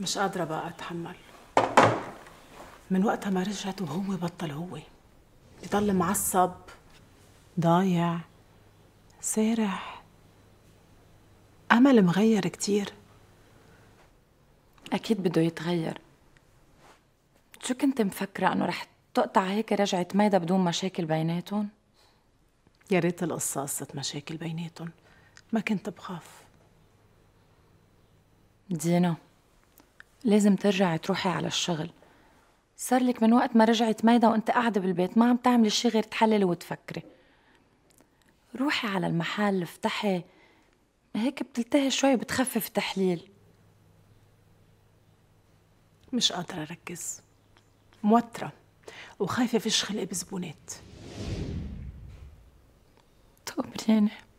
مش قادرة بقى أتحمل من وقتها ما رجعت وهو بطل هو بضل معصب ضايع سارح أمل مغير كتير أكيد بده يتغير شو كنت مفكرة أنه رح تقطع هيك رجعة ميدا بدون مشاكل بيناتهم؟ يا ريت القصة قصة مشاكل بيناتهم ما كنت بخاف دينا لازم ترجعي تروحي على الشغل صار لك من وقت ما رجعت ميدا وانت قاعدة بالبيت ما عم تعملي شي غير تحللي وتفكري روحي على المحل افتحي هيك بتلتهي شوي بتخفف تحليل مش قادرة أركز موترة وخايفة فيش خلق بزبونات طب يعني